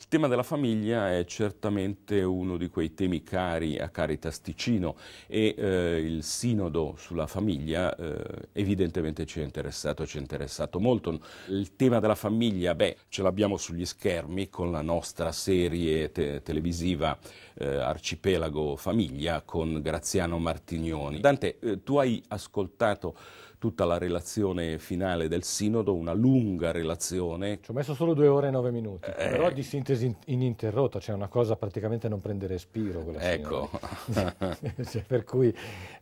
Il tema della famiglia è certamente uno di quei temi cari a Caritas Ticino e eh, il sinodo sulla famiglia eh, evidentemente ci è interessato, ci è interessato molto. Il tema della famiglia, beh, ce l'abbiamo sugli schermi con la nostra serie te televisiva eh, Arcipelago Famiglia con Graziano Martignoni. Dante, eh, tu hai ascoltato tutta la relazione finale del sinodo, una lunga relazione. Ci ho messo solo due ore e nove minuti, eh, però di sintesi ininterrotta, cioè una cosa praticamente non prende respiro quella Ecco. Cioè, per cui,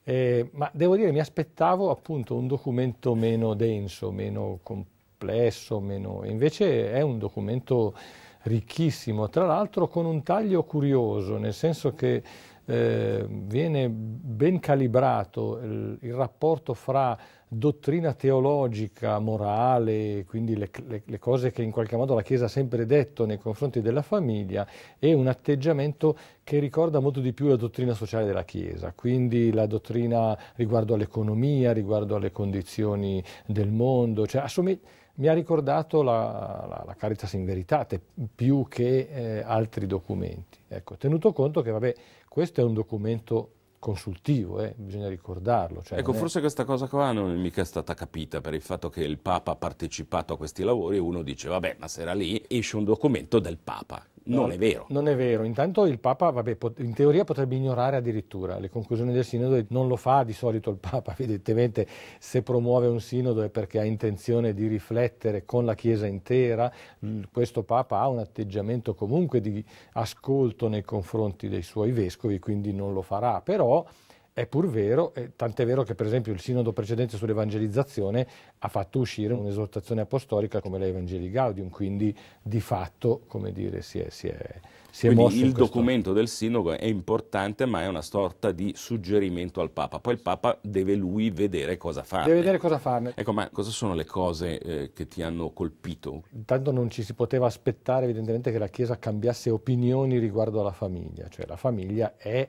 eh, ma devo dire, mi aspettavo appunto un documento meno denso, meno complesso, meno... invece è un documento ricchissimo, tra l'altro con un taglio curioso, nel senso che eh, viene ben calibrato il, il rapporto fra dottrina teologica, morale, quindi le, le, le, cose che in qualche modo la Chiesa ha sempre detto nei confronti della famiglia, è un atteggiamento che ricorda molto di più la dottrina sociale della Chiesa, quindi la dottrina riguardo all'economia, riguardo alle condizioni del mondo, cioè assomig- mi ha ricordato la, la, la, Caritas in Veritate più che eh, altri documenti. Ecco, tenuto conto che vabbè, questo è un documento consultivo, eh? bisogna ricordarlo. Cioè ecco, è... forse questa cosa qua non è mica stata capita per il fatto che il Papa ha partecipato a questi lavori e uno dice, vabbè, ma se era lì esce un documento del Papa. Non è vero. Non è vero. Intanto il Papa, vabbè, in teoria potrebbe ignorare addirittura le conclusioni del sinodo, non lo fa di solito il Papa, evidentemente se promuove un sinodo è perché ha intenzione di riflettere con la Chiesa intera, mm, questo Papa ha un atteggiamento comunque di ascolto nei confronti dei suoi vescovi, quindi non lo farà, però è pur vero, tant'è vero che per esempio il sinodo precedente sull'evangelizzazione ha fatto uscire un'esortazione apostolica come la Gaudium, quindi di fatto come dire, si è, si è, si è mosso. Il documento del sinodo è importante ma è una sorta di suggerimento al Papa, poi il Papa deve lui vedere cosa farne. Deve vedere cosa farne. Ecco, ma cosa sono le cose eh, che ti hanno colpito? Intanto non ci si poteva aspettare evidentemente che la Chiesa cambiasse opinioni riguardo alla famiglia, cioè la famiglia è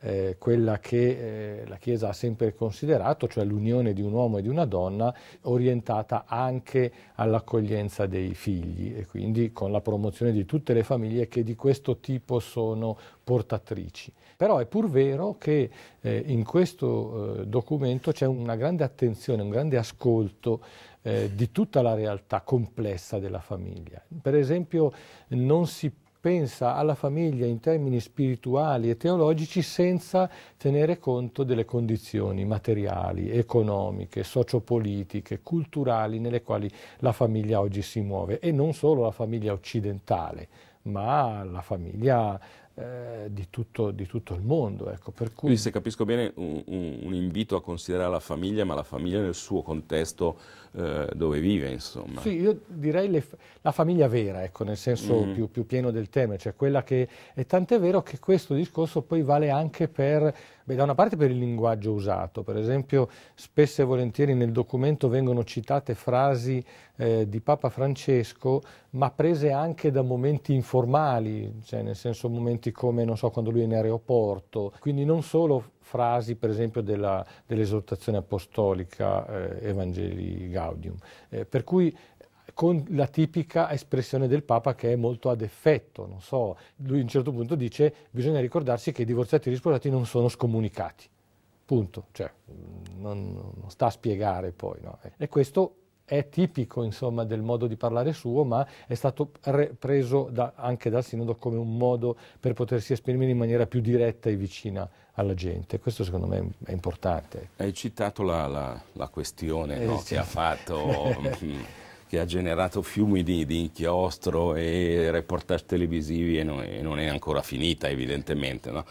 eh, quella che eh, la Chiesa ha sempre considerato, cioè l'unione di un uomo e di una donna orientata anche all'accoglienza dei figli e quindi con la promozione di tutte le famiglie che di questo tipo sono portatrici. Però è pur vero che eh, in questo eh, documento c'è una grande attenzione, un grande ascolto eh, di tutta la realtà complessa della famiglia. Per esempio non si pensa alla famiglia in termini spirituali e teologici senza tenere conto delle condizioni materiali, economiche, sociopolitiche, culturali nelle quali la famiglia oggi si muove e non solo la famiglia occidentale, ma la famiglia eh, di tutto, di, tutto, il mondo. Ecco, cui... Quindi se capisco bene un, un, invito a considerare la famiglia, ma la famiglia nel suo contesto eh, dove vive, insomma. Sì, io direi le, la famiglia vera, ecco, nel senso mm. più, più, pieno del tema, cioè quella che è tant'è vero che questo discorso poi vale anche per Beh, da una parte per il linguaggio usato, per esempio spesso e volentieri nel documento vengono citate frasi eh, di Papa Francesco, ma prese anche da momenti informali, cioè nel senso momenti come, non so, quando lui è in aeroporto, quindi non solo frasi per esempio dell'esortazione apostolica eh, Evangelii Gaudium, eh, per cui con la tipica espressione del Papa che è molto ad effetto, non so, lui a un certo punto dice bisogna ricordarsi che i divorziati e gli sposati non sono scomunicati, punto, cioè mm, non, non sta a spiegare poi, no? E questo è tipico insomma, del modo di parlare suo, ma è stato preso da, anche dal Sinodo come un modo per potersi esprimere in maniera più diretta e vicina alla gente. Questo secondo me è importante. Hai citato la, la, la questione eh, no, sì. che ha fatto che ha generato fiumi di, di inchiostro e reportage televisivi e non, e non è ancora finita evidentemente. No?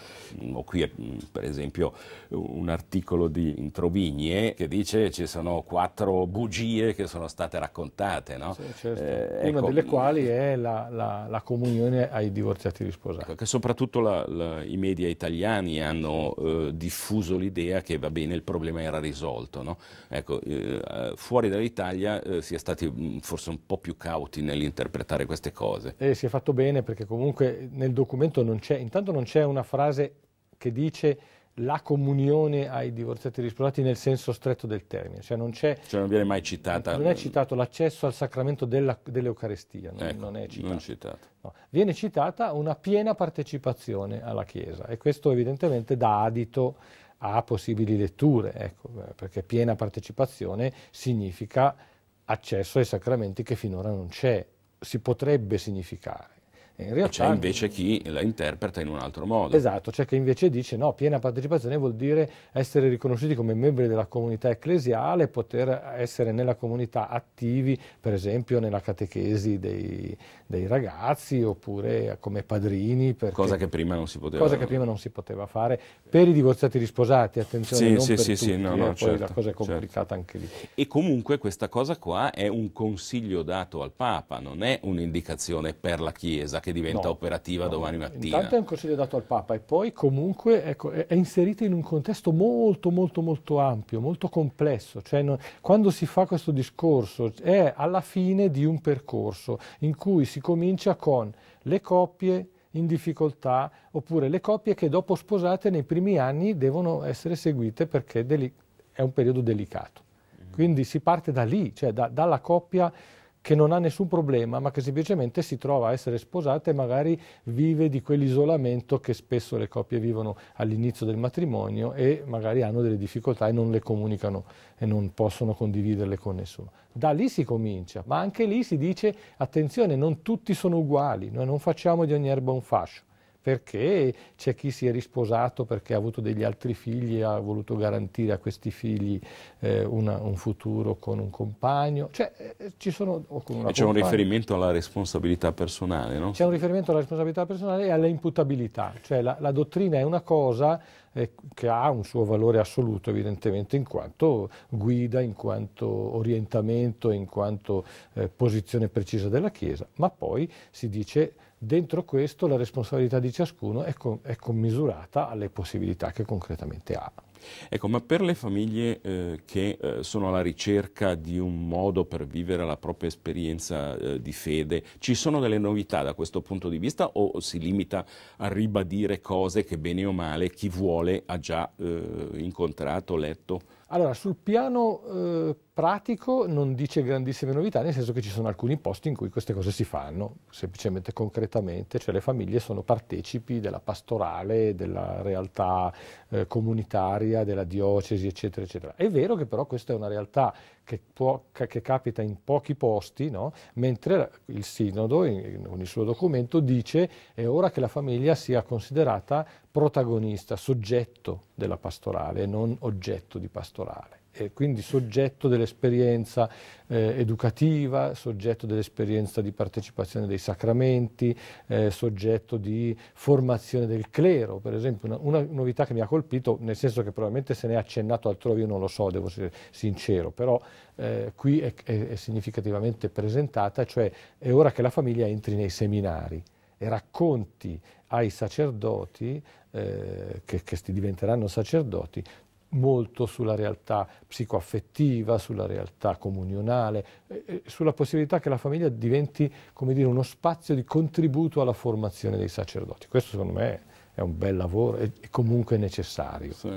Ho qui per esempio un articolo di Introvigne che dice che ci sono quattro bugie che sono state raccontate. No? Sì, certo. eh, ecco, Una delle quali è la, la, la comunione ai divorziati risposati. Ecco, che soprattutto la, i media italiani hanno eh, diffuso l'idea che va bene il problema era risolto. No? Ecco, eh, fuori dall'Italia eh, si è stati Mm, forse un po' più cauti nell'interpretare queste cose. E eh, si è fatto bene perché comunque nel documento non c'è, intanto non c'è una frase che dice la comunione ai divorziati risposati nel senso stretto del termine, cioè non c'è... Cioè non viene mai citata... Non è citato l'accesso al sacramento della, dell'Eucarestia, non, ecco, non, è citato. Non citata. No. Viene citata una piena partecipazione alla Chiesa e questo evidentemente dà adito a possibili letture, ecco, eh, perché piena partecipazione significa accesso ai sacramenti che finora non c'è, si potrebbe significare. In realtà, c'è invece chi la interpreta in un altro modo. Esatto, c'è chi invece dice no, piena partecipazione vuol dire essere riconosciuti come membri della comunità ecclesiale, poter essere nella comunità attivi, per esempio nella catechesi dei, dei ragazzi oppure come padrini. Perché, cosa, che prima, poteva, cosa che prima non si poteva. fare per i divorziati risposati, attenzione, sì, non sì, per sì, tutti, sì, no, eh, no, poi certo, la cosa è certo. complicata certo. anche lì. E comunque questa cosa qua è un consiglio dato al Papa, non è un'indicazione per la Chiesa che diventa no, operativa no, domani mattina. Intanto è un consiglio dato al Papa e poi comunque ecco, è, è inserita in un contesto molto molto molto ampio, molto complesso, cioè non, quando si fa questo discorso è alla fine di un percorso in cui si comincia con le coppie, in difficoltà, oppure le coppie che dopo sposate nei primi anni devono essere seguite perché è un periodo delicato. Mm. Quindi si parte da lì, cioè da, dalla coppia che non ha nessun problema, ma che semplicemente si trova a essere sposata e magari vive di quell'isolamento che spesso le coppie vivono all'inizio del matrimonio e magari hanno delle difficoltà e non le comunicano e non possono condividerle con nessuno. Da lì si comincia, ma anche lì si dice attenzione, non tutti sono uguali, noi non facciamo di ogni erba un fascio perché c'è chi si è risposato perché ha avuto degli altri figli e ha voluto garantire a questi figli eh, una, un futuro con un compagno. Cioè, eh, ci sono, c'è un riferimento alla responsabilità personale, no? C'è un riferimento alla responsabilità personale e alla imputabilità. Cioè, la, la dottrina è una cosa eh, che ha un suo valore assoluto, evidentemente, in quanto guida, in quanto orientamento, in quanto eh, posizione precisa della Chiesa, ma poi si dice Dentro questo la responsabilità di ciascuno è, co- è commisurata alle possibilità che concretamente ha. Ecco, ma per le famiglie eh, che eh, sono alla ricerca di un modo per vivere la propria esperienza eh, di fede, ci sono delle novità da questo punto di vista o si limita a ribadire cose che bene o male chi vuole ha già eh, incontrato, letto? Allora, sul piano eh, pratico non dice grandissime novità, nel senso che ci sono alcuni posti in cui queste cose si fanno, semplicemente concretamente, cioè le famiglie sono partecipi della pastorale, della realtà eh, comunitaria, della diocesi, eccetera, eccetera. È vero che però questa è una realtà che, può, che capita in pochi posti, no? mentre il Sinodo, con il suo documento, dice è ora che la famiglia sia considerata protagonista, soggetto della pastorale, non oggetto di pastorale e eh, quindi soggetto dell'esperienza eh, educativa, soggetto dell'esperienza di partecipazione dei sacramenti, eh, soggetto di formazione del clero, per esempio, una, una, novità che mi ha colpito, nel senso che probabilmente se ne è accennato altrove, io non lo so, devo essere sincero, però eh, qui è, è, è significativamente presentata, cioè è ora che la famiglia entri nei seminari e racconti ai sacerdoti eh, che, che diventeranno sacerdoti molto sulla realtà psicoaffettiva, sulla realtà comunionale, sulla possibilità che la famiglia diventi dire, uno spazio di contributo alla formazione dei sacerdoti. Questo secondo me è è un bel lavoro e comunque necessario. Sì.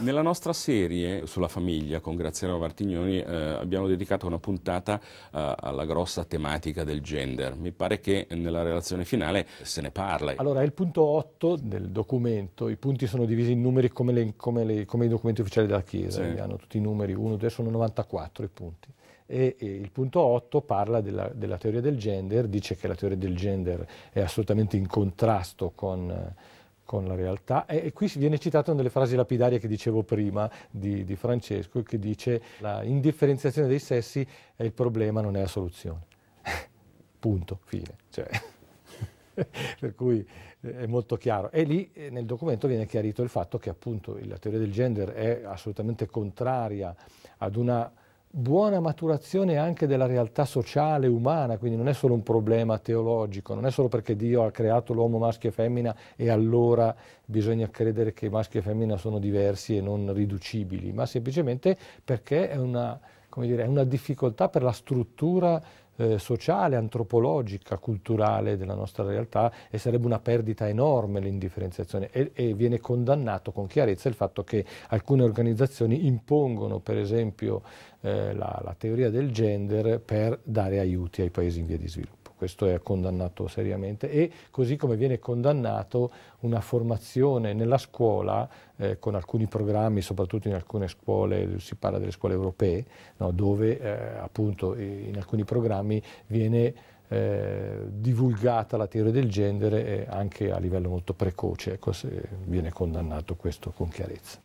Nella nostra serie sulla famiglia con Graziano Martignoni eh, abbiamo dedicato una puntata eh, alla grossa tematica del gender. Mi pare che nella relazione finale se ne parla. Allora, è il punto 8 del documento, i punti sono divisi in numeri come, le, come, le, come i documenti ufficiali della Chiesa, sì. hanno tutti i numeri, 1, 2, sono 94 i punti e, e il punto 8 parla della, della, teoria del gender, dice che la teoria del gender è assolutamente in contrasto con, con la realtà e, e, qui viene citata una delle frasi lapidarie che dicevo prima di, di Francesco che dice la indifferenziazione dei sessi è il problema, non è la soluzione. punto, fine. Cioè per cui eh, è molto chiaro. E lì eh, nel documento viene chiarito il fatto che appunto la teoria del gender è assolutamente contraria ad una buona maturazione anche della realtà sociale, umana, quindi non è solo un problema teologico, non è solo perché Dio ha creato l'uomo maschio e femmina e allora bisogna credere che maschio e femmina sono diversi e non riducibili, ma semplicemente perché è una, dire, è una difficoltà per la struttura eh, sociale, antropologica, culturale della nostra realtà e sarebbe una perdita enorme l'indifferenziazione e, e, viene condannato con chiarezza il fatto che alcune organizzazioni impongono per esempio eh, la, la teoria del gender per dare aiuti ai paesi in via di sviluppo questo è condannato seriamente, e così come viene condannato una formazione nella scuola eh, con alcuni programmi, soprattutto in alcune scuole, si parla delle scuole europee, no, dove eh, appunto in alcuni programmi viene eh, divulgata la teoria del genere eh, anche a livello molto precoce, ecco, viene condannato questo con chiarezza.